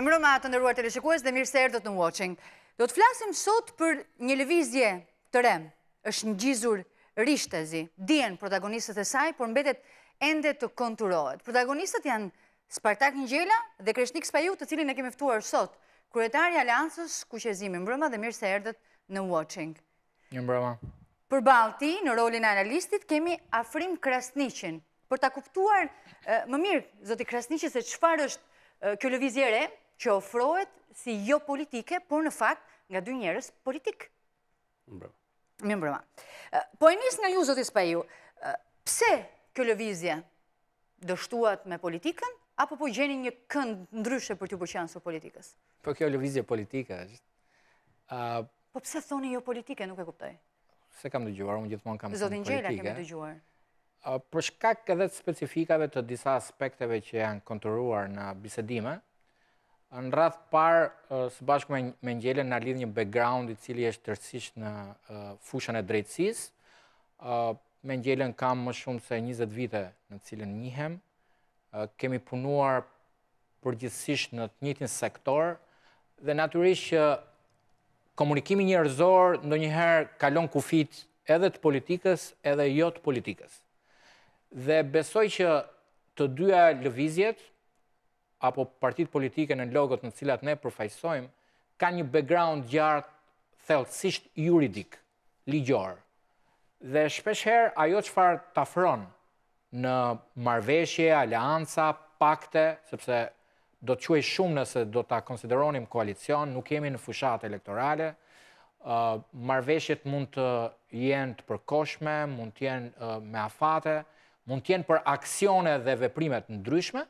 Mirë të ndërruar të reshikues dhe mirë se erdët në watching. Do të flasim sot për një levizje të rem, është në gjizur rishtezi, djenë protagonistët e saj, por mbetet ende të konturohet. Protagonistët janë Spartak Njela dhe Kreshnik Spajut, të cilin e kemi ftuar sot, kryetari aliansës kuqezimi mbroma dhe mirë se erdët në watching. Një mbroma. Për balti, në rolin analistit, kemi afrim Krasnichin. Për ta kuptuar, më mirë, zoti Krasnichi, se qëfar është kjo lëvizjere, që ofrohet si jo politike, por në fakt nga dy njerës politik. Më mbrëma. Po e njës nga ju, zotis pa ju, pse kjo lëvizje dështuat me politikën, apo po gjeni një kënd ndryshe për t'ju përqansur politikës? Po kjo lëvizje politika është. Po pse thoni jo politike, nuk e kuptoj? Se kam të gjuar, unë gjithmonë kam të politike. Zotin Gjela kemi të gjuar. Përshka këdhet specifikave të disa aspekteve që janë konturuar në bisedime, Në rrath parë, së bashku me njëllën, në lidhë një background i cili është tërësisht në fushën e drejtsis. Me njëllën kam më shumë se 20 vite në cilën njëhem. Kemi punuar përgjithsisht në të njëtin sektor. Dhe naturisht që komunikimi njërzor në njëherë kalon kufit edhe të politikës edhe jo të politikës. Dhe besoj që të dyja lëvizjet, apo partit politike në logot në cilat ne përfajsojmë, ka një background gjartë thelësisht juridik, ligjor. Dhe shpesher ajo që farë të në marveshje, alianca, pakte, sepse do të quaj shumë nëse do të konsideronim koalicion, nuk jemi në fushat elektorale, marveshjet mund të jenë të përkoshme, mund të jenë me afate, mund të jenë për aksione dhe veprimet në dryshme,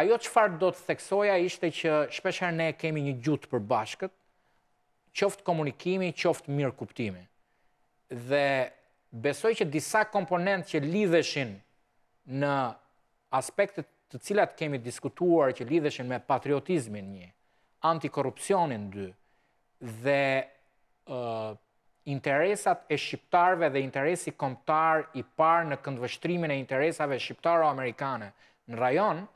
ajo që farë do të theksoja ishte që shpesher ne kemi një gjutë për bashkët, qoftë komunikimi, qoftë mirë kuptimi. Dhe besoj që disa komponent që lidheshin në aspektet të cilat kemi diskutuar që lidheshin me patriotizmin një, antikorupcionin dy, dhe interesat e shqiptarve dhe interesi komptar i par në këndvështrimin e interesave shqiptaro-amerikane në rajonë,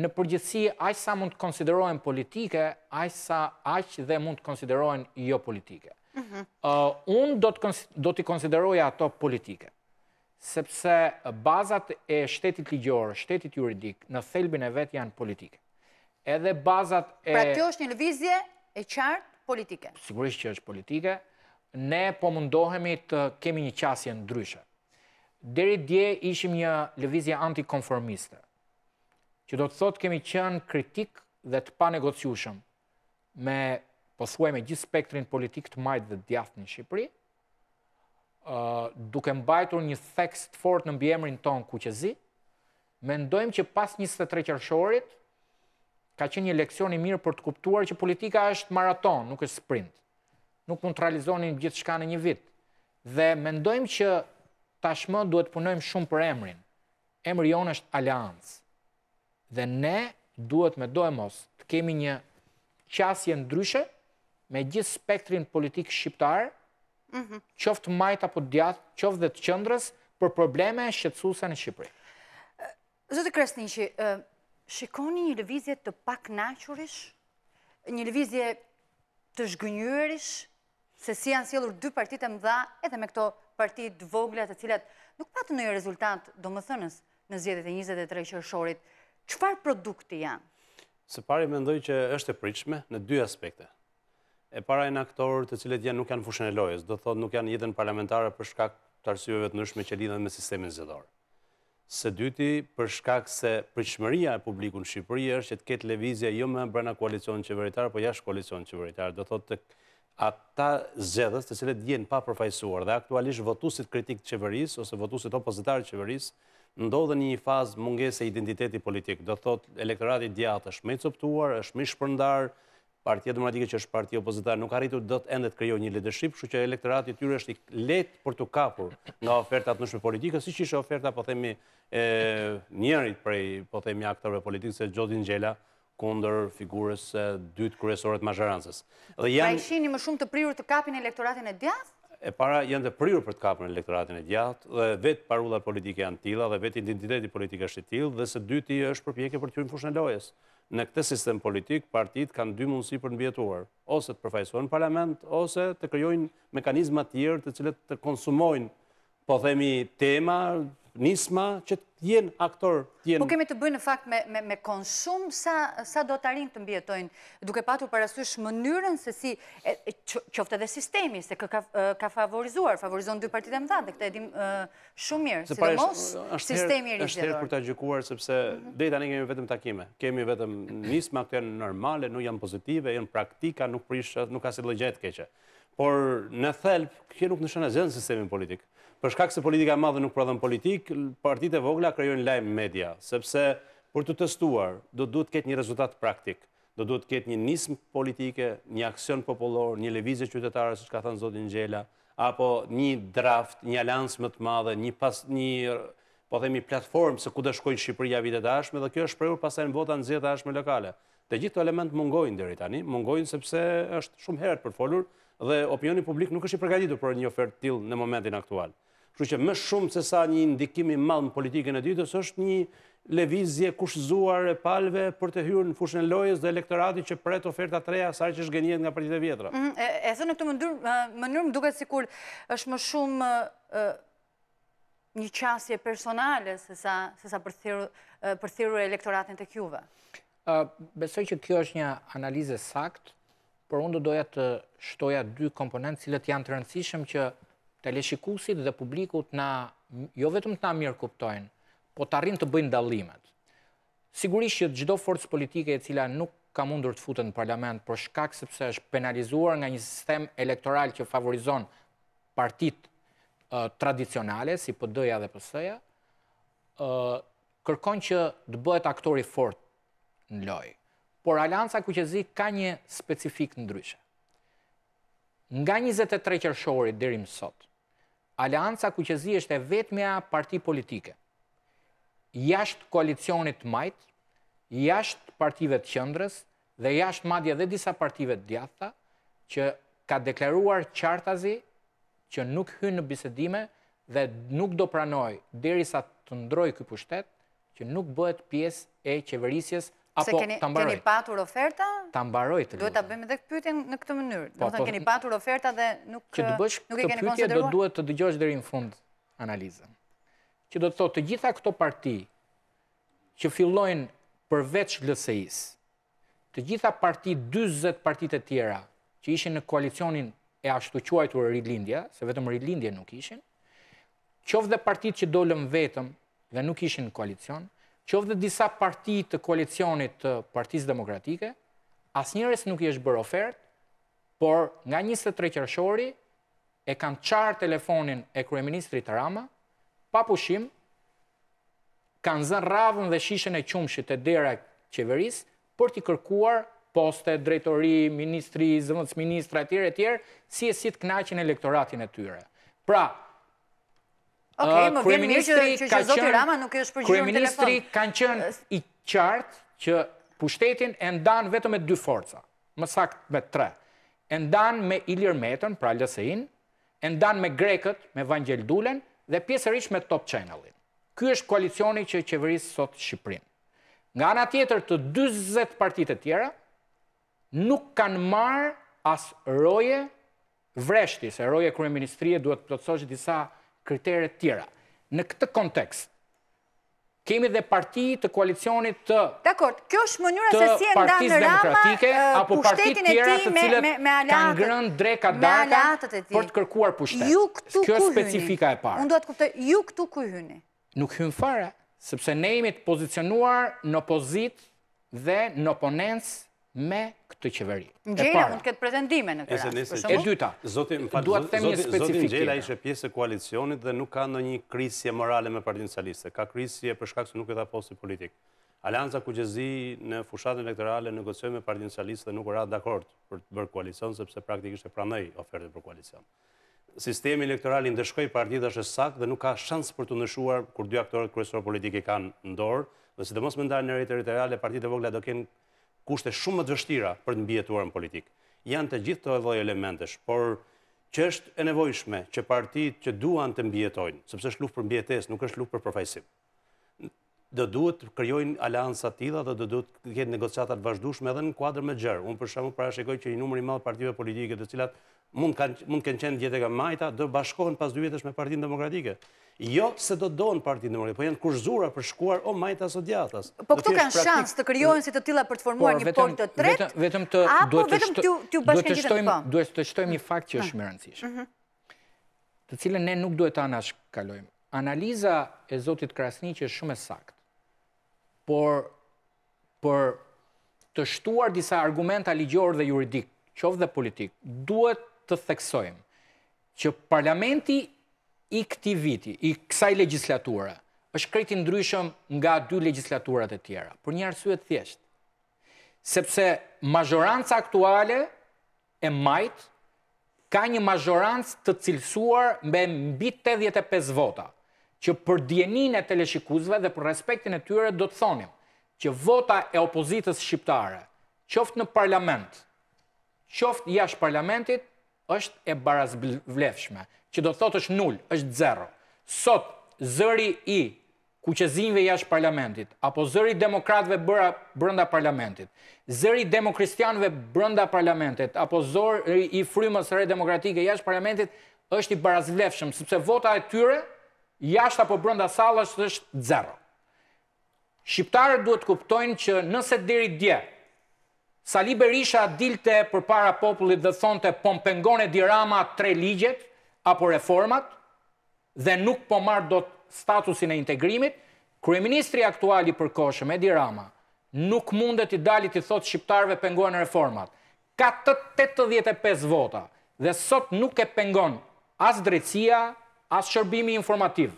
në përgjithsi aq sa mund të konsiderohen politike, aq sa aq dhe mund të konsiderohen jo politike. Mhm. Unë do të konsideroja ato politike, sepse bazat e shtetit ligjorë, shtetit juridik, në thelbin e vetë janë politike. Edhe bazat e... Pra kjo është një lëvizje e qartë politike? Sigurisht që është politike, ne po mundohemi të kemi një qasje në dryshe. Deri dje ishim një lëvizje antikonformiste, që do të thotë kemi qënë kritik dhe të pa negociushëm me pëthuaj po me gjithë spektrin politik të majtë dhe djathë në Shqipëri, duke mbajtur një theks të fort në mbjemrin tonë ku që zi, me ndojmë që pas 23 qërshorit, ka qenë një leksion i mirë për të kuptuar që politika është maraton, nuk është sprint. Nuk mund të realizonin gjithë shka në një vit. Dhe me ndojmë që tashmë duhet punojmë shumë për emrin. Emri jonë është aliancë dhe ne duhet me do e mos të kemi një qasje ndryshe me gjithë spektrin politik shqiptar, mhm. qoftë majt apo djatë, qoftë dhe të qëndrës për probleme shqetsuse në Shqipëri. Zëtë Kresnishi, shikoni një lëvizje të pak naqurish, një lëvizje të zhgënyërish, se si janë sielur dy partit e dha, edhe me këto partit vogla e cilat nuk patë në një rezultat, do më thënës, në zjedit e 23 qërëshorit, qëfar produkti janë? Se pari me ndoj që është e pritshme në dy aspekte. E para e në aktorë të cilet janë nuk janë fushën e lojës, do thotë nuk janë jetën parlamentare për shkak të arsyëve të nëshme që lidhën me sistemin zëdorë. Se dyti, për shkak se pritshmëria e publiku në Shqipëri është që të ketë levizja jo me brena koalicion qeveritarë, po jashtë koalicion qeveritarë. Do thotë të ata zëdhës të cilet jenë pa përfajsuar dhe aktualisht votusit kritik të qeverisë ose votusit opozitarë të qeverisë ndodhe një fazë munges e identiteti politikë. Do thot, elektorati djatë është me coptuar, është me shpërndar, partia demokratike që është partia opozitarë nuk arritu do të endet krejo një leadership, shu që elektorati të tjyre është i letë për të kapur nga ofertat të nëshme politikë, si që ishe oferta, po themi, njerit prej, po themi, aktore politikë, se Gjodi Gjela kunder figurës dytë kërësoret mazharansës. Pa e shini më shumë të prirur të kapin elektoratin e djathë? e para janë të prirur për të kapën e elektoratin e gjatë, dhe vetë parullat politike janë tila, dhe vetë identiteti politike është tila, dhe se dyti është përpjekje për të qërin fushën e lojes. Në këtë sistem politik, partit kanë dy mundësi për në ose të përfajsojnë parlament, ose të kryojnë mekanizma tjerë të cilët të konsumojnë, po themi tema, nisma që t'jen aktor t'jen... Po kemi të bëjnë në fakt me konsum, sa do t'arim të mbjetojnë, duke patur parasysh mënyrën se si qofte dhe sistemi, se ka favorizuar, favorizon dy partit e më dhe këtë edhim shumë mirë, si dhe mos, sistemi rizitor. është herë për t'a gjukuar, sepse mhm. dhejta një kemi vetëm takime, kemi vetëm nisma, këtë janë normale, nuk janë pozitive, janë praktika, nuk prishë, nuk asit lëgjajt keqe. Por në thelp, kje nuk në shënë e sistemin politikë për shkak se politika e madhe nuk prodhon politik, partitë vogla krijojnë lajm media, sepse për të testuar do duhet të ketë një rezultat praktik. Do duhet të ketë një nismë politike, një aksion popullor, një lëvizje qytetare, siç ka thënë zoti Ngjela, apo një draft, një aleancë më të madhe, një pas një po themi platformë se ku do shkojnë Shqipëria vitet e ardhshme dhe kjo është prerur pasaj në vota nxjerrta ashme lokale. Të gjithë këto element mungojnë deri tani, mungojnë sepse është shumë herët për folur dhe opinioni publik nuk është i përgatitur për një ofertë tillë në momentin aktual. Kështu që më shumë se sa një ndikim i madh në politikën e dytës është një lëvizje kushëzuar e palëve për të hyrë në fushën e lojës dhe elektorati që pret oferta të reja sa që zgjenihet nga partitë e vjetra. Mhm, Ëh, në këtë mënyrë, në mënyrë më duket sikur është më shumë një qasje personale se sa përthiru për elektoratin të kjuve. Ë, besoj që kjo është një analizë sakt, por unë doja të shtoja dy komponentë cilët janë të rëndësishëm që të leshikusit dhe publikut na, jo vetëm të na mirë kuptojnë, po të arrinë të bëjnë dalimet. Sigurisht që gjdo forës politike e cila nuk ka mundur të futën në parlament, për shkak sepse është penalizuar nga një sistem elektoral që favorizon partit tradicionale, si pëdëja dhe pësëja, kërkon që të bëhet aktori fort në loj. Por alianca ku që zi ka një specifik në ndryshë. Nga 23 kërëshori dhe rrimë sotë, alianca kuqezi është e vetëmja parti politike. Jashtë koalicionit majtë, jashtë partive të qëndrës dhe jashtë madje dhe disa partive të djatha që ka deklaruar qartazi që nuk hynë në bisedime dhe nuk do pranoj deri sa të ndroj këj pushtet që nuk bëhet pjesë e qeverisjes Apo të mbaroj. Se keni patur oferta? Të mbaroj të duhet. Duhet të bëjmë dhe këpytin në këtë mënyrë. Po, do të po. keni patur oferta dhe nuk e keni konsideruar. Këtë pytje do duhet të dëgjosh dhe rinë fund analizën. Që do të thotë të gjitha këto parti që fillojnë përveç lësejis, të gjitha parti, 20 partit e tjera, që ishin në koalicionin e ashtuquaj Rilindja, se vetëm Rilindja nuk ishin, qovë dhe partit që dolem vetëm dhe nuk ishin në koalicion, që ofë dhe disa parti të koalicionit të partiz demokratike, as njëres nuk i është bërë ofert, por nga 23 kërëshori e kanë qarë telefonin e Kryeministri të Rama, pa pushim, kanë zënë ravën dhe shishën e qumshit e dera qeveris, për t'i kërkuar poste, drejtori, ministri, zëvëndës ministra, etjere, etjere, si e sitë knaqin e lektoratin e tyre. Pra, Kriministri kanë qënë i qartë që pushtetin e ndanë vetëm me dy forca, më sakt me tre. E ndanë me Ilir Metën, pra Ljasein, e ndanë me Greket, me Vangel Dulen, dhe pjesër me Top Channelin. Ky është koalicioni që i qeverisë sot Shqiprin. Nga ana tjetër të 20 partit e tjera, nuk kanë marë asë roje vreshti, se roje kërën duhet të disa të kriteret tjera. Në këtë kontekst kemi dhe parti të koalicionit të Dakt, kjo është mënyra se si e Rama, eh, apo parti tjera të cilët kanë grënë dreka-darka për të kërkuar pushtet. Kjo është specifika e parë. Unë do të kuptoj, ju këtu ku hyni? Nuk hynë fare, sepse ne jemi të pozicionuar në pozit dhe në oponencë me këtë qeveri. Ngjela mund këtë pretendime në këtë rast. E dyta, zoti më ishe duat Zoti pjesë e koalicionit dhe nuk ka ndonjë krizë morale me Partinë Ka krizë për shkak se nuk e tha posti politik. Alianca Kuqezi në fushatën elektorale negocioi me Partinë Socialiste dhe nuk u dakord për të bërë koalicion sepse praktikisht e pranoi ofertën për koalicion. Sistemi elektoral i ndeshkoi partitash së dhe nuk ka shans për të ndëshuar kur dy aktorët kryesorë politikë kanë në dorë, dhe sidomos me ndarjen e rrit partitë vogla do kenë kushte shumë më të vështira për të mbjetuar në politikë. Janë të gjithë të edhe elementesh, por që është e nevojshme që partit që duan të mbjetojnë, sepse është luft për mbjetes, nuk është luft për përfajsim. Dë duhet të kryojnë alansa tida dhe dë duhet të këtë negociatat vazhdushme edhe në kuadrë me gjërë. Unë për shumë për që i numëri madhë partive politike dhe cilat mund kënë qenë djetë e ka majta, dhe bashkohen pas dy vjetës me partinë demokratike. Jo se do donë partinë demokratike, po janë kurzura për shkuar o majta së djatës. Po këtu kanë shansë të kryojnë si të tila për të formuar një pol të tret, apo vetëm të bashkën gjithë në po? Duhet të shtojmë një fakt që është më rëndësishë, mhm. të cilën ne nuk duhet të kalojmë. Analiza e Zotit Krasni që është shumë e saktë, por të shtuar disa argumenta ligjor dhe juridik, qovë dhe politikë, duhet të theksojmë që parlamenti i këti viti, i kësaj legislatura, është kreti ndryshëm nga dy legislaturat e tjera. për një arsu e të thjeshtë. Sepse majoranca aktuale e majtë ka një majorancë të cilësuar me mbi 85 vota, që për djenin e të leshikuzve dhe për respektin e tyre do të thonim që vota e opozitës shqiptare, qoftë në parlament, qoftë jash parlamentit, është e barazvlefshme, që do të thotë është nul, është zero. Sot, zëri i kuqezinve jashtë parlamentit, apo zëri demokratve brënda parlamentit, zëri demokristianve brënda parlamentit, apo zëri i frymës rej demokratike jashtë parlamentit, është i barazvlefshëm, sëpse vota e tyre, jashtë apo brënda salës, është zero. Shqiptarët duhet kuptojnë që nëse diri dje, Sali Berisha dilte për para popullit dhe thonë të pompengone dirama tre ligjet apo reformat dhe nuk po marrë do të statusin e integrimit, Kryeministri aktuali për koshëm e dirama nuk mundet i dalit i thotë shqiptarve pengone reformat. Ka të 85 vota dhe sot nuk e pengon as drecia, as shërbimi informativ,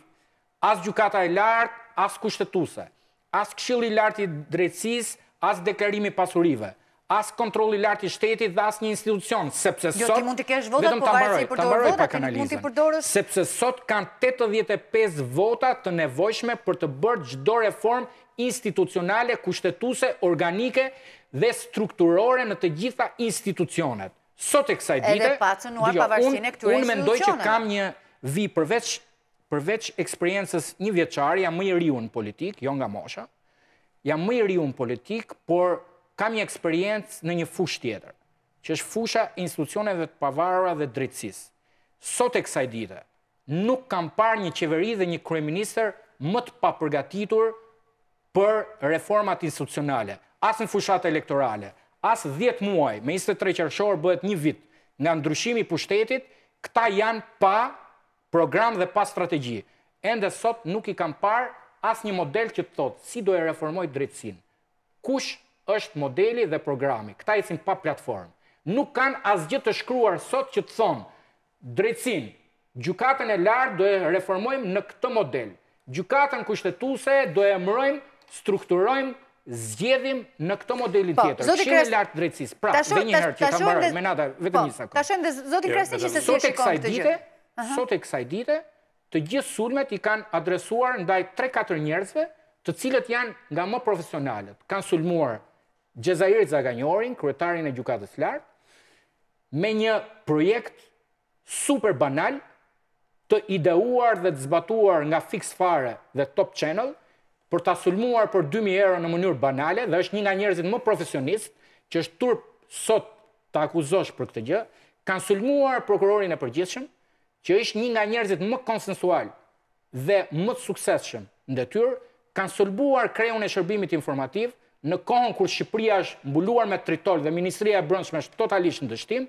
as gjukata e lartë, as kushtetuse, as kshili lartë i drecis, as deklarimi pasurive as kontroli lartë i shtetit dhe as një institucion, sepse sot... Jo, ti mund të kesh votat, po varës i përdojë votat, ti mund të përdojës... Sepse sot kanë 85 votat të nevojshme për të bërë gjdo reform institucionale, kushtetuse, organike dhe strukturore në të gjitha institucionet. Sot e kësaj dite... Edhe patë nuar institucionet. Unë mendoj që kam një vi përveç përveç eksperiencës një vjeqari, jam më i riu në politik, jo nga mosha, jam më i riu në politik, por kam një eksperiencë në një fush tjetër, që është fusha institucioneve të pavarra dhe dritsis. Sot e kësaj dite, nuk kam par një qeveri dhe një kreminister më të papërgatitur për reformat institucionale, asë në fushat elektorale, asë dhjetë muaj, me 23 qërëshorë bëhet një vit nga ndryshimi pushtetit, këta janë pa program dhe pa strategji. Ende sot nuk i kam par asë një model që të thotë, si do e reformoj dritsin, kush është modeli dhe programi. Këta i cimë pa platformë. Nuk kanë asgjë të shkruar sot që të thonë drejtsin. Gjukatën e lartë do e reformojmë në këtë model. Gjukatën kushtetuse do e mërojmë, strukturojmë, zgjedhim në këtë modeli po, tjetër. Shqime lartë drejtsis. Pra, dhe një herë që ta mbarë, me nada, vetë po, një sako. Ta shumë dhe zotin kresi që se të shikon këtë gjithë. Sot e kësaj dite, të gjithë sulmet i kanë adresuar ndaj 3-4 njerëzve, të cilët janë nga më profesionalet. Kanë sulmuar Gjezairit Zaganjorin, kryetarin e gjukatës lartë, me një projekt super banal të ideuar dhe të zbatuar nga fix fare dhe top channel për të asulmuar për 2000 euro në mënyrë banale dhe është një nga njerëzit më profesionist që është turp sot të akuzosh për këtë gjë, kanë sulmuar prokurorin e përgjithshëm, që është një nga njerëzit më konsensual dhe më të sukseshëm në detyr, kanë sulbuar kreun e shërbimit informativë, në kohën kur Shqipëria është mbuluar me tritor dhe Ministria e Brendshme është totalisht në dështim,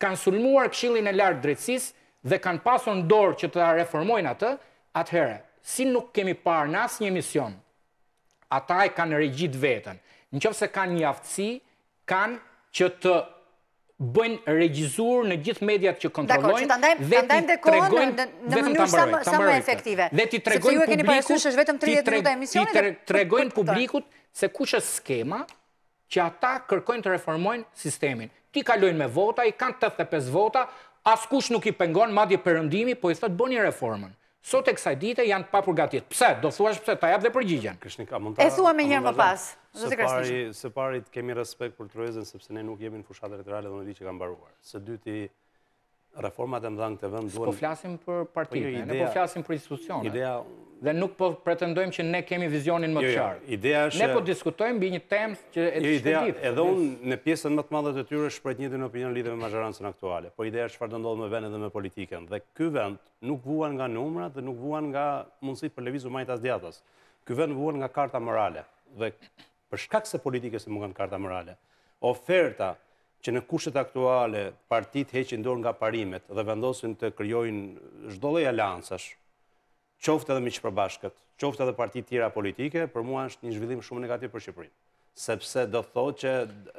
kanë sulmuar Këshillin e Lartë Drejtësisë dhe kanë pasur në dorë që ta reformojnë atë, atëherë, si nuk kemi parë në asnjë emision, ata e kanë regjit veten. Nëse kanë një aftësi, kanë që të bëjnë regjizur në gjithë mediat që kontrollojnë dhe ta ndajmë në mënyrë sa më efektive. Dhe ti tregojnë publikut, ti tregojnë publikut se ku që skema që ata kërkojnë të reformojnë sistemin. Ti kalojnë me vota, i kanë 85 vota, askush nuk i pengon madje përëndimi, po i thëtë bëni reformën. Sot e kësaj dite janë papur gatit. Pse? Do thua pse? Ta jap dhe përgjigjen. Krishnika, mund të... E thua me njërë më pas. Se pari kemi respekt për Trojezen, sepse ne nuk jemi në fushatë e literale dhe në di që kam baruar. Se dyti reformat e më dhangë të vënd duen... Së po flasim për po, jo, partijet, ne po flasim për institucionet. Ideja... Dhe nuk po pretendojmë që ne kemi vizionin më të jo, jo, qarë. Ideja është... Ne po diskutojmë bëj një temë që e të shpëndit. edhe unë në pjesën më të madhët e tyre shprejt një dhe opinion lidhe me mazharansën aktuale. Po ideja është farë dëndodhë me vene dhe me politiken. Dhe ky vend nuk vuan nga numrat dhe nuk vuan nga mundësit për levizu majtas djatas. Ky vend vuan nga karta morale. Dhe për shkak se politike se mungan karta morale, oferta që në kushtet aktuale partit heqin dorë nga parimet dhe vendosin të kryojnë zhdolej aliansash, qofte dhe miqë përbashkët, qofte dhe partit tjera politike, për mua është një zhvillim shumë negativ për Shqipërinë. Sepse do thot që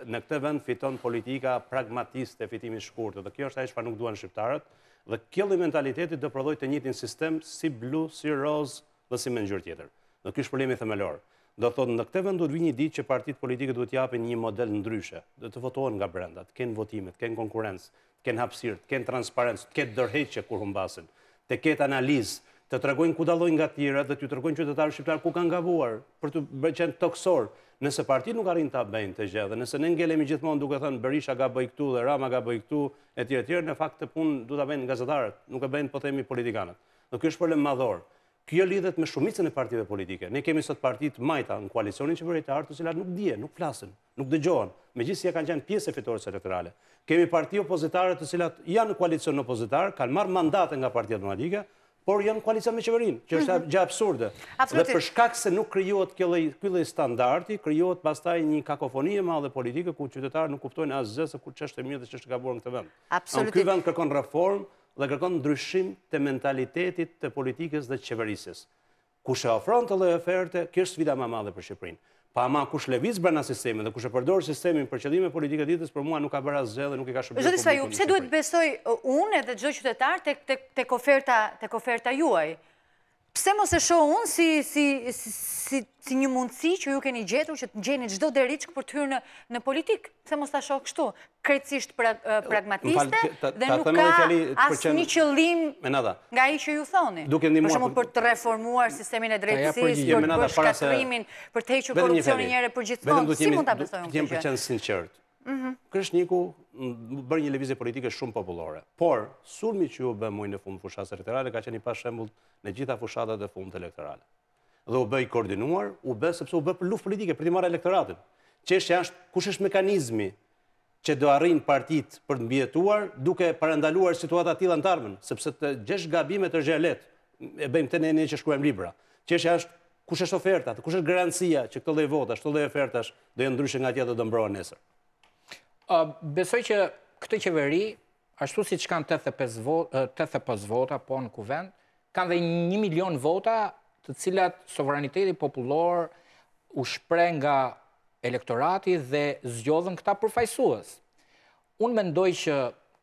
në këte vend fiton politika pragmatist e fitimi shkurët, dhe kjo është ajshpa nuk duan shqiptarët, dhe kjellë i mentalitetit do prodhoj të njëtin sistem si blu, si roz dhe si menjër tjetër. Dhe kjo është problemi themelorë. Do thotë, në këte të vini ditë që partit politike duhet japin një model ndryshe, dhe të votohen nga brendat, të kenë votimet, të kenë konkurencë, të kenë hapsirë, të kenë transparentës, të ketë dërheqë kur humbasin, të ketë analizë, të tregojnë ku dalojnë nga tjera dhe të tregojnë qytetarë shqiptarë ku kanë gabuar, për të bëqenë toksorë. Nëse partit nuk arin të abejnë të gjedhe, nëse në ngelemi gjithmonë duke thënë Berisha ga bëj këtu dhe Rama ga bëj këtu, e tjere tjere, në fakt të punë du të abejnë gazetarët, nuk e bëjnë po themi politikanët. Nuk është problem madhorë. Kjo lidhet me shumicën e partive politike. Ne kemi sot partit majta në koalicionin që të cilat nuk dje, nuk flasin, nuk dëgjohen. Me gjithë si e kanë gjenë pjesë e fitorës elektorale. Kemi parti opozitarë të cilat janë në koalicion në opozitarë, kanë marë mandate nga partia demokratike, por janë në koalicion me qeverinë, që është mhm. gja absurde. Dhe për shkak se nuk kryuot këllë i standarti, kryuot pastaj një kakofoni e madhe politike, ku qytetarë nuk kuftojnë asë zesë, ku është e mirë dhe që ka burë në të vend. Në kërkon reform, dhe kërkon ndryshim të mentalitetit të politikës dhe qeverisës. Kushe ofron të lojë oferte, kështë vida ma madhe për Shqiprin. Pa ma, kush lëviz brenda sistemi dhe kush e përdor sistemin për qëllime politike ditës, për mua nuk ka bërë asgjë dhe nuk i ka shërbyer. Zoti Sajup, pse duhet besoj uh, unë edhe çdo qytetar tek tek oferta oferta juaj? Pse mos e shohë unë si si një mundësi që ju keni gjetur që të gjeni qdo dhe për të hyrë në politikë? Pse mos të shohë kështu? Kretësisht pra, pragmatiste dhe nuk ka asë një qëllim nga i që ju thoni. Për shumë për të reformuar sistemin e drejtësis, për shkatërimin, për të hequr korupcionin njëre për gjithmonë, Si mund të apësojnë? Për qenë sinqertë. Mhm. Krishniku bërë një levizje politike shumë populore. Por, surmi që ju bëmë mujnë në fundë fushatës elektorale, ka qeni pa shembul në gjitha fushatët dhe fundë elektorale. Dhe u bëj koordinuar, u bëj sepse u bëj për luft politike, për të marë elektoratin. Që është kush është mekanizmi që do arrin partit për të mbjetuar, duke parandaluar situatat tila në tarmen, sepse të gjesh gabime të gjelet, e bëjmë të një që shkruajmë libra. Që është kush është ofertat, kush është garancia që këtë votash, të lejë ofertash, do e ndryshë nga tjetë dhe dëmbrojë nesër besoj që këtë qeveri, ashtu si që kanë 85 vota po në kuvend, kanë dhe një milion vota të cilat sovraniteti popullor u shpre nga elektorati dhe zgjodhën këta përfajsuës. Unë mendoj që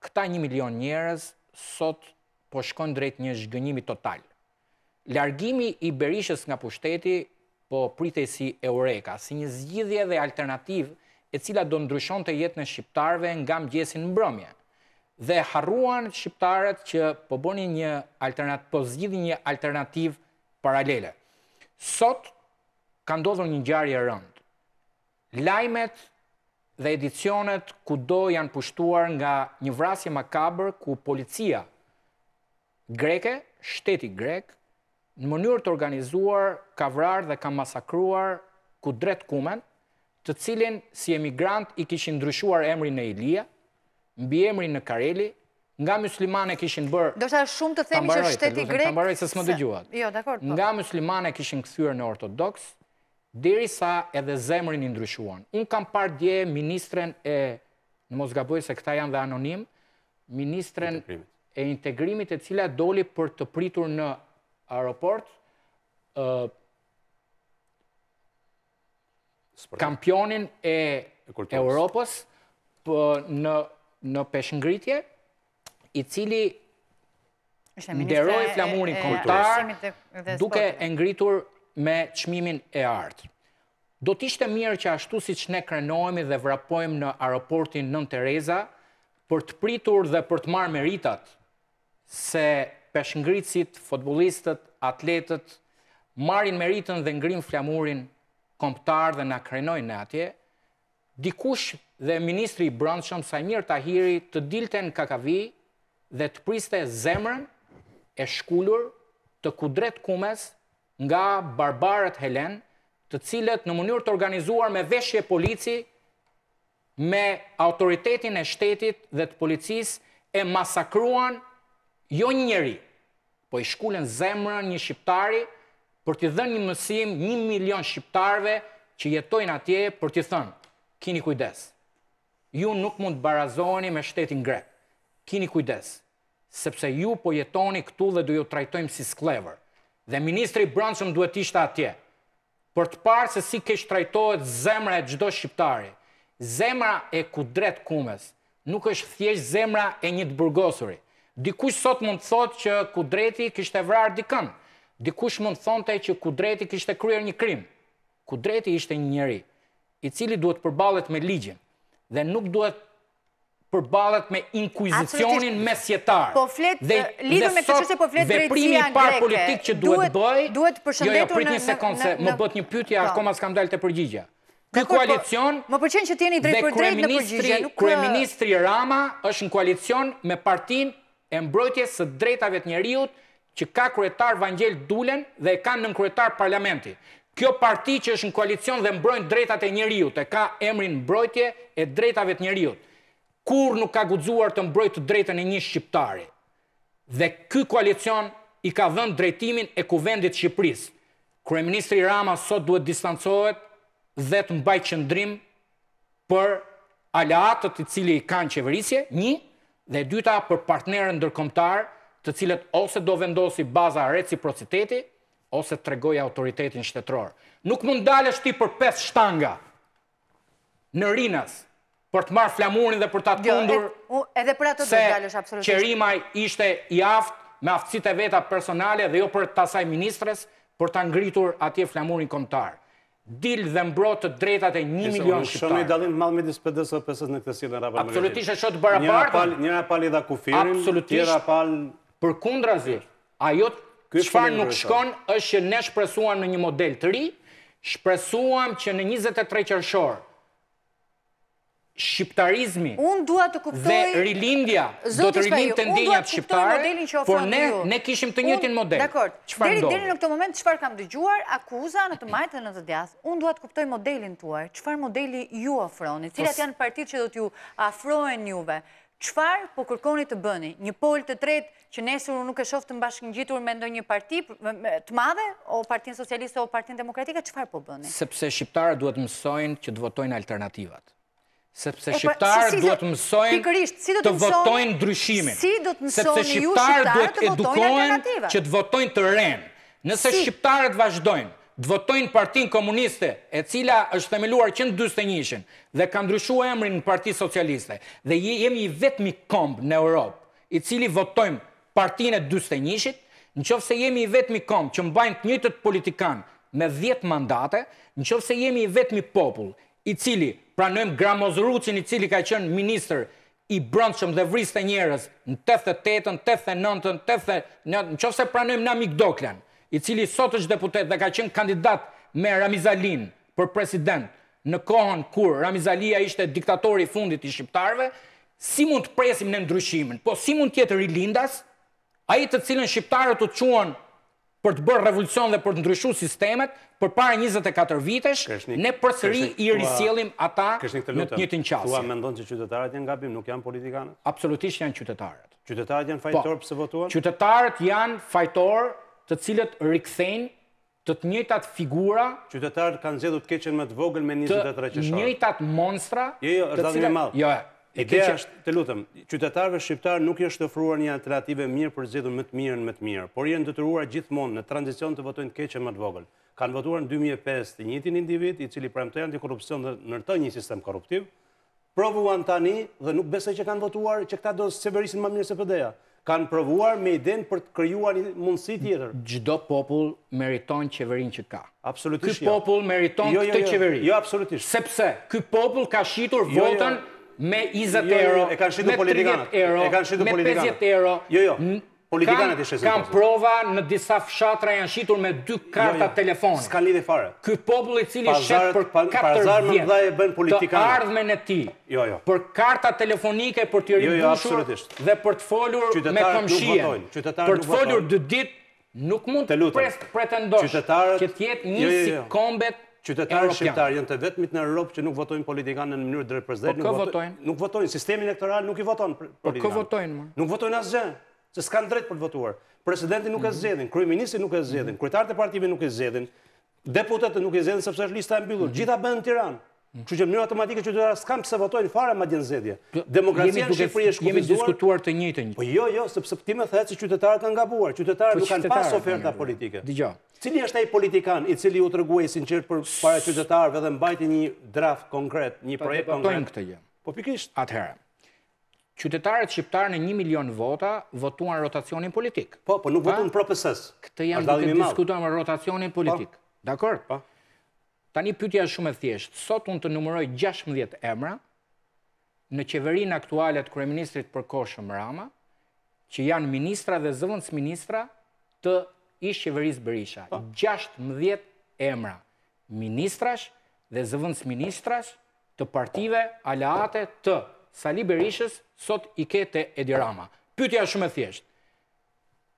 këta një milion njërës sot po shkon drejt një zhgënjimi total. Largimi i berishës nga pushteti po pritej si eureka, si një zgjidhje dhe alternativë e cila do ndryshon të jetë në shqiptarve nga mgjesin mbrëmje. Dhe harruan shqiptarët që përboni po një po përzgjidhi një alternativ paralele. Sot, ka ndodhë një gjarë e rënd. Lajmet dhe edicionet ku do janë pushtuar nga një vrasje makabër ku policia greke, shteti grek, në mënyrë të organizuar, ka vrarë dhe ka masakruar ku dretë kumen, të cilin si emigrant i kishin ndryshuar emri në Ilia, mbi emri në Kareli, nga muslimane kishin bërë... Do shta shumë të themi që shteti grek... Tambaroj, se s'më dëgjuat. Jo, dakor. Po. Nga muslimane kishin këthyre në ortodox, diri sa edhe zemrin i ndryshuan. Unë kam par dje ministren e... Në mos ga se këta janë dhe anonim, ministren e integrimit e cila doli për të pritur në aeroport, kampionin e Europës po, në peshëngritje, i cili nderoj flamurin kultar duke e ngritur me qmimin e artë. Do t'ishte mirë që ashtu si që ne krenojmi dhe vrapojmë në aeroportin nën Tereza për të pritur dhe për të marrë meritat se peshëngritësit, fotbolistët, atletët, marrin meritën dhe ngrim flamurin komptarë dhe në krenojnë në atje, dikush dhe ministri i brëndshëm Sajmir Tahiri të dilte në kakavi dhe të priste zemrën e shkullur të kudret kumes nga barbarët Helen, të cilët në mënyrë të organizuar me veshje polici, me autoritetin e shtetit dhe të policis e masakruan jo njëri, po i shkullen zemrën një shqiptari, për t'i dhe një mësim një milion shqiptarve që jetojnë atje për t'i thënë, kini kujdes, ju nuk mund barazoni me shtetin grek, kini kujdes, sepse ju po jetoni këtu dhe du ju trajtojmë si sklever. Dhe Ministri Brëndshëm duhet ishte atje, për të parë se si kesh trajtojt zemra e gjdo shqiptari, zemra e kudret kumës, nuk është thjesht zemra e një të burgosuri. Dikush sot mund të thot që kudreti kështë e vrarë dikënë, dikush më thonte që kudreti kështë e kryer një krim. Kudreti ishte një njëri, i cili duhet përbalet me ligjin, dhe nuk duhet përbalet me inkuizicionin mesjetar. Po flet, dhe, lidur me kështë po flet drejtësia greke. Dhe primi par politik që duhet, bëj, duhet përshëndetur jo, jo, prit një sekundë se më bët një pytja, po. a mas kam dalë të përgjigja. Në po, koalicion më pëlqen që t'jeni drejt për drejt në përgjigje. Nuk Rama është në koalicion me partinë e mbrojtjes së drejtave të njeriut, që ka kryetar Vangel Dulen dhe e ka nën kryetar parlamenti. Kjo parti që është në koalicion dhe mbrojnë drejtat e njeriut, e ka emrin mbrojtje e drejtave të njeriut. Kur nuk ka guxuar të mbrojtë drejtën e një shqiptari. Dhe ky koalicion i ka dhënë drejtimin e kuvendit të Shqipërisë. Kryeministri Rama sot duhet distancohet dhe të mbajë qendrim për alatët të cili i kanë qeverisje, një, dhe dyta për partnerën ndërkomtar, të cilët ose do vendosi baza reciprociteti, ose të regoj autoritetin shtetror. Nuk mund dalë është ti për 5 shtanga në rinës për të marë flamurin dhe për të jo, atë kundur se qërimaj ishte i aft me aftësit e veta personale dhe jo për të asaj ministres për të ngritur atje flamurin komtar. Dil dhe mbrot të drejtat e një milion shqiptar. Shënë i dalin malë me disë pëdësë o pësës në kësitë në rapa më Absolutisht e shëtë bërë apartë. Njëra pali dha kufirin, tjera pali për kundra zi, ajo të qëfar nuk shkon është që ne shpresuam në një model të ri, shpresuam që në 23 qërëshor, shqiptarizmi dhe rilindja do të rilind të ndinjat shqiptare, por ne ne kishim të njëtin model. Dekord, deri në këtë moment, qëfar kam dëgjuar, akuza në të majtë dhe në të djasë, unë duat kuptoj modelin tuaj, qëfar modeli ju afroni, cilat janë partit që do t'ju afrohen njëve, qëfar po kërkoni të bëni? Një pol të tret që nesur nuk e shoft të mbashkë në gjitur me ndonjë parti të madhe, o partin socialiste o partin demokratika, qëfar po bëni? Sepse shqiptarë duhet mësojnë që të votojnë alternativat. Sepse shqiptarë duhet mësojnë të votojnë ndryshimin. Si do të mësojnë ju shqiptarë të votojnë alternativat? Sepse shqiptarët duhet edukojnë që të votojnë të renë. Nëse shqiptarët vazhdojnë votojnë partin komuniste, e cila është themeluar 121 shën dhe ka ndryshu e emrin në parti socialiste, dhe jemi i vetmi kombë në Europë, i cili votojnë partin e 21-shit, në qofë se jemi i vetmi kombë që mbajnë të njëtët politikanë me 10 mandate, në qofë se jemi i vetmi popullë, i cili pranojmë Gramoz Rucin, i cili ka qenë minister i brëndshëm dhe vriste njerës në 88-ën, 89-ën, 89-ën, në qofë se pranojmë Namik Doklenë, i cili sot është deputet dhe ka qenë kandidat me Ramizalin për president në kohën kur Ramizalia ishte diktatori fundit i shqiptarve, si mund të presim në ndryshimin, po si mund tjetër i lindas, a i të cilën shqiptarët të quen për të bërë revolucion dhe për të ndryshu sistemet, për pare 24 vitesh, ne përsëri i risjelim ata në të një të nqasje. Tua mendon që qytetarët janë gabim, nuk janë politikanët? Absolutisht janë qytetarët. Qytetarët janë po, fajtor për votuan? votuar? Qytetarët janë fajtor të cilët rikëthejnë të të njëjtat figura... Qytetarët kanë zhedu të keqen më të vogël me 23 qëshorë. Të njëtat monstra... Jo, jo, është dhe një malë. Jo, Ideja është, të lutëm, qytetarëve shqiptarë nuk jeshtë ofruar një alternative mirë për zhidhën më të mirën më të mirë, por jenë dëtëruar gjithmonë në transicion të votojnë të keqen më të vogël. Kanë votuar në 2005 të njëtin individ, i cili premtoj antikorupcion dhe të një sistem korruptiv, provuan tani dhe nuk që kanë votuar që do më mirë se kanë provuar me idenë për të kryua një mundësi tjetër. Gjdo popull meriton qeverin që ka. Absolutisht, jo. Këj popull meriton jo, jo, këtë jo. qeverin. Jo, absolutisht. Sepse, këj popull ka shqitur votën me 20 euro, me 30 euro, me 50 euro. Jo, jo politikanët kam prova në disa fshatra janë shitur me dy jo, karta jo, Ky telefoni. Ska fare. Ky populli cili shet për 4 vjet. e bën politikanët. Të ardhme e ti. Jo, jo. Për karta telefonike për të jo, jo, rindushur. Dhe për të folur me këmshien. Qytetarë Për të folur dy dit, nuk mund të pres pretendosh. Qytetarët. të jetë një si kombet Qytetarët shqiptarë janë të vetmit në Europë që nuk votojnë politikanë në mënyrë drejtpërdrejtë. Për po, kë votojnë? Nuk votojnë, sistemi elektoral nuk i voton politikanë. Po kë votojnë? Nuk votojnë asgjë se s'kan drejt për të votuar. Presidenti nuk e zgjedhin, kryeministri nuk e zgjedhin, kryetarët e partive nuk e zgjedhin, deputetët nuk e zgjedhin sepse është lista e mbyllur. Gjithë bën në Tiranë. Kështu që në mënyrë automatike të s'kam pse votojnë fare madje në zgjedhje. Demokracia në Shqipëri është kufizuar. Jemi diskutuar të njëjtën. Po jo, jo, sepse ti më thëhet se qytetarët kanë gabuar, qytetarët nuk kanë pas oferta politike. Dgjoj. Cili është ai politikan i cili u treguai sinqert për para qytetarëve dhe mbajti një draft konkret, një projekt konkret? Po pikërisht. Atëherë qytetarët shqiptarë në 1 milion vota votuan rotacionin politik. Po, po nuk votuan pro PSS. Këtë janë duke diskutuar me rotacionin po. politik. Dakor? Po. Tani pyetja është shumë e thjeshtë. Sot unë të numëroj 16 emra në qeverinë aktuale të kryeministrit përkohshëm Rama, që janë ministra dhe zëvendës ministra të ishtë qeverisë Berisha. 16 po. emra ministrash dhe zëvendës ministrash të partive aleate të Sali Berishës, sot i kete Edi Rama. Pytja shumë e thjeshtë.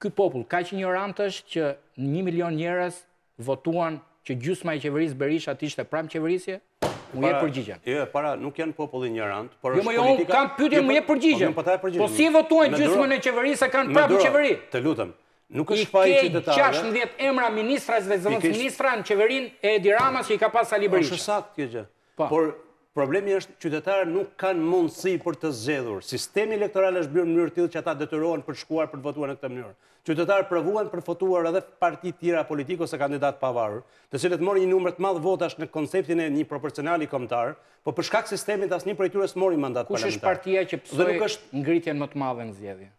Ky popull, ka që një rantë është që një milion njërës votuan që gjusma i qeverisë Berisha të ishte pram qeverisje? Më jetë përgjigjen. Jo, para, nuk janë populli një rantë, por jo, është jo, politika... Jo, më jo, kam pytja, më jetë përgjigjen. Po si votuan gjusma në qeverisë e kanë pram qeveri? Të lutëm, nuk është pa i qytetare... I 16 emra ministra zvezëvës ministra në qeverin e Edi Rama që i ka pas Sali po, Berisha. Po. Por Problemi është qytetarë nuk kanë mundësi për të zgjedhur. Sistemi elektoral është bërë në mënyrë të tillë që ata detyrohen për të shkuar për të votuar në këtë mënyrë. Qytetarë provuan për të votuar edhe parti të tjera politike ose kandidat pavarur, të cilët morën një numër të madh votash në konceptin e një proporcionali kombëtar, por për shkak të sistemit asnjë prej tyre s'mori mandat parlamentar. Kush është partia që pësoj nuk është ngritjen më të madhe në zgjedhje.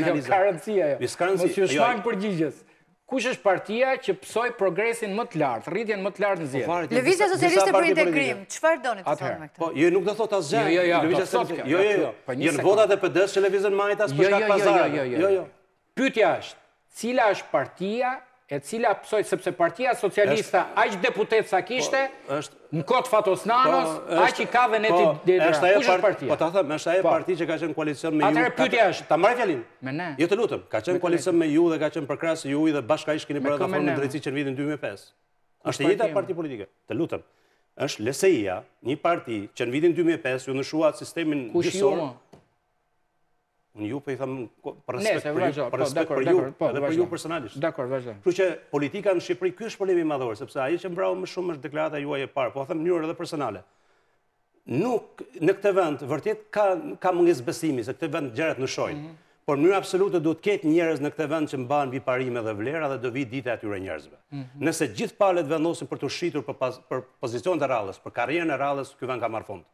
analiza. Jo, jo. jo, jo. përgjigjes kush është partia që pësoj progresin më të lartë, rritjen më të lartë në po zjerë. Lëvizja socialiste për integrim, qëfar do në të thonë me këtë? Po, ju nuk do thot asë gjerë. Jo, jo, jo, do thot kjo. Jo, jo, jo, po, votat e pëdës që lëvizën majtas për jo, shkak jo, jo, pazarë. Jo, jo, jo, jo, jo. Pytja është, cila është partia e cila pësoj, sepse partia socialista, aqë deputet sa kishte, po, në kotë fatos nanos, po, aqë i ka dhe në po, ti dhe dhe dhe partia. Po të thëmë, është aje parti që ka qenë koalicion me ju... Atërë pytja është... Ta mërë fjalin? Me ne. Jo të lutëm, ka qenë koalicion me ju dhe ka qenë përkrasë ju i dhe bashka ishkini keni për edhe formë në drejci që në vidin 2005. është e jita parti politike? Të lutëm, është leseja, një parti që në vidin 2005 ju nëshua sistemin gjësorë... Unë ju po për i thamë po, për respekt për ju, për respekt për ju, edhe për ju personalisht. Dekor, vazhdo. Kërë që politika në Shqipëri, kjo është problemi madhore, sepse a që mbrau më shumë është deklarata juaj e parë, po a thamë njërë edhe personale. Nuk në këtë vend, vërtet ka më njësë besimi, se këtë vend gjerët në shojnë, mhm. por mënyrë absolutë dhëtë ketë njërës në këtë vend që mbanë viparime dhe vlera dhe dëvi dite atyre njërzve. Mhm. Nëse gjithë palet vendosin për të shqitur për pozicion të rallës, për karjerën e rallës, këtë vend ka marfonë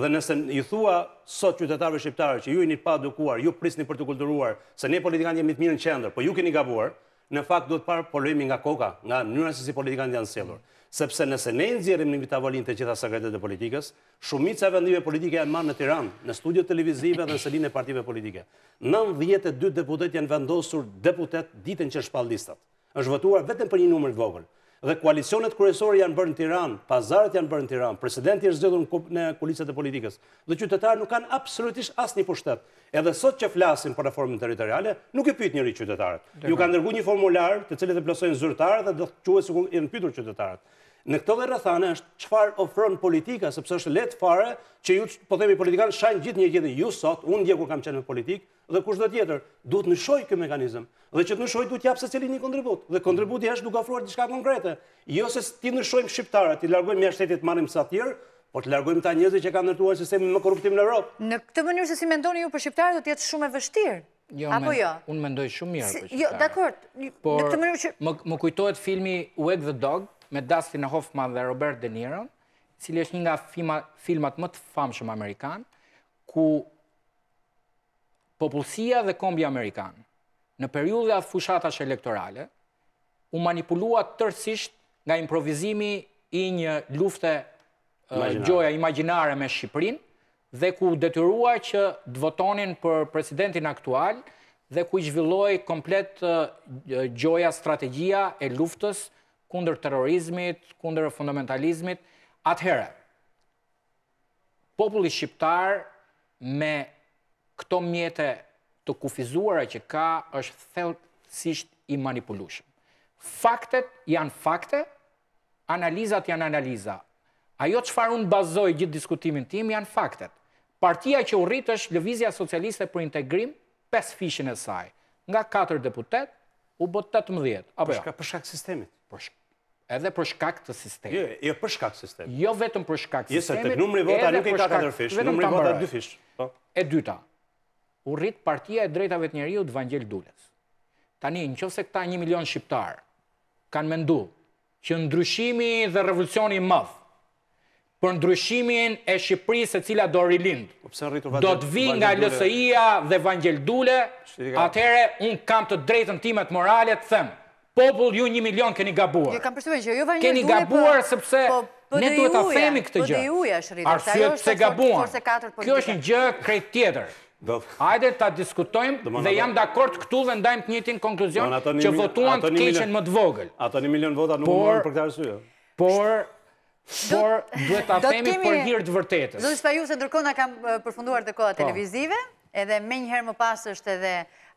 dhe nëse ju thua sot qytetarëve shqiptarë që ju jeni pa edukuar, ju prisni për të kulturuar, se ne politikanë jemi të mirë në qendër, po ju keni gabuar, në fakt duhet të parë polemi nga koka, nga mënyra se si politikanë janë sjellur, sepse nëse ne nxjerrim në tavolinë të gjitha sekretet e politikës, shumica e vendimeve politike janë marrë në Tiranë, në studio televizive dhe në selinë e partive politike. 92 deputet janë vendosur deputet ditën që shpall listat. Është votuar vetëm për një numër të vogël dhe koalicionet kërësori janë bërë në Tiran, pazarët janë bërë në Tiran, presidenti është zëdhën në kulisët e politikës, dhe qytetarë nuk kanë absolutisht asë një pushtet. Edhe sot që flasin për reformën territoriale, nuk e pyt njëri qytetarët. Ju kanë nërgu një formular të cilët e plasojnë zërtarët dhe dhe të quëtë e në pytur qytetarët. Në këto dhe rëthane është qëfar ofron politika, sepse është letë fare që ju, po themi politikanë, shajnë gjithë një gjithë, ju sot, unë një kam qenë në politikë, dhe kush dhe tjetër, duhet në shojt këtë mekanizm, dhe që të në shojt duhet japë se cilin një kontribut, dhe kontributi është duke afruar të shka konkrete, jo se ti në shojmë shqiptarët, ti largojmë mja shtetit marim sa tjerë, Po të largojmë ta njerëzit që kanë ndërtuar sistemin më korruptim në Europë. Në këtë mënyrë se si mendoni ju për shqiptarët do të jetë shumë e vështirë? Jo, apo jo? Unë mendoj shumë mirë për jo, shqiptarët. Jo, dakor. Në këtë mënyrë që më, kujtohet filmi the Dog me Dustin Hoffman dhe Robert De Niro, i cili është një nga filmat më të famshëm amerikan, ku popullësia dhe kombi Amerikanë në periullë dhe fushatash elektorale u manipulua tërësisht nga improvizimi i një lufte gjoja imaginare me Shqiprin dhe ku detyrua që dvotonin për presidentin aktual dhe ku i zhvilloj komplet gjoja strategia e luftës kunder terrorizmit, kunder fundamentalizmit. Atëherë, populli shqiptar me këto mjete të kufizuara që ka është thellësisht i manipulushëm. Faktet janë fakte, analizat janë analiza. Ajo që unë bazoj gjithë diskutimin tim janë faktet. Partia që u rritë është Lëvizja Socialiste për Integrim, pes fishin e saj. Nga 4 deputet, u bëtë 18. Për jo? Përshkak sistemit? Për edhe për shkak të sistemit. Jo, jo për shkak sistemit. Jo vetëm për shkak sistemit. Jo, se numri vota nuk e ka katër fish, numri vota 2 fish. Po. E dyta, u rritë partia e drejtave të njeriut Vangel Dulles. Tani, në qëse këta një milion shqiptarë kanë mendu që ndryshimi dhe revolucioni mëf, për ndryshimin e Shqipërisë se cila do rilind, po do të vi nga lësëia dhe Vangel Dule, atëhere unë kam të drejtën timet moralet, thëmë, popull ju një milion keni gabuar. Jo kam përshëve që jo Vangel Dule, keni gabuar po, sepse... Po, ne duhet të themi këtë gjë, arsyët se gabuan, kjo është një gjë krejt tjetër. Ajde ta diskutojmë dhe jam dhe akord këtu dhe ndajmë të njëtin konkluzion që votuan të keqen më të vogël. Ato një milion vota nuk morën për këtë rësujë. Por, por, duhet ta temi për hirtë vërtetës. Zotis pa ju se ndërkona kam përfunduar të koha po. televizive, edhe me njëherë më pasë është edhe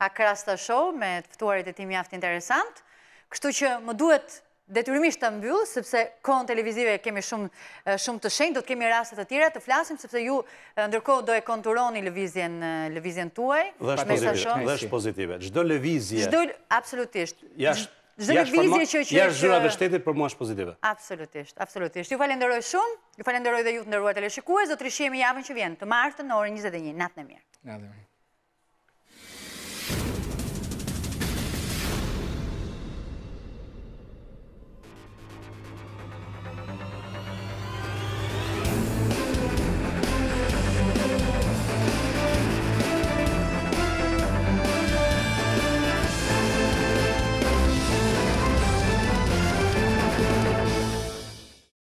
akrasta show me të fëtuarit e ti mjaftë interesantë. Kështu që më duhet detyrimisht të mbyllë, sepse kohën televizive kemi shumë të shenjë, do të kemi rastet të tjera të flasim, sepse ju ndërkohë do e konturoni lëvizjen tuaj. Dhe është pozitive. Gjdo lëvizje... Absolutisht. Gjdo lëvizje që... Jash zhura dhe shtetit, për mua është pozitive. Absolutisht, absolutisht. Ju falenderoj shumë, ju falenderoj dhe ju të ndërruat e leshikues, do të rishemi javën që vjenë, të martë në orë 21. Natë në mirë. Natë në mirë.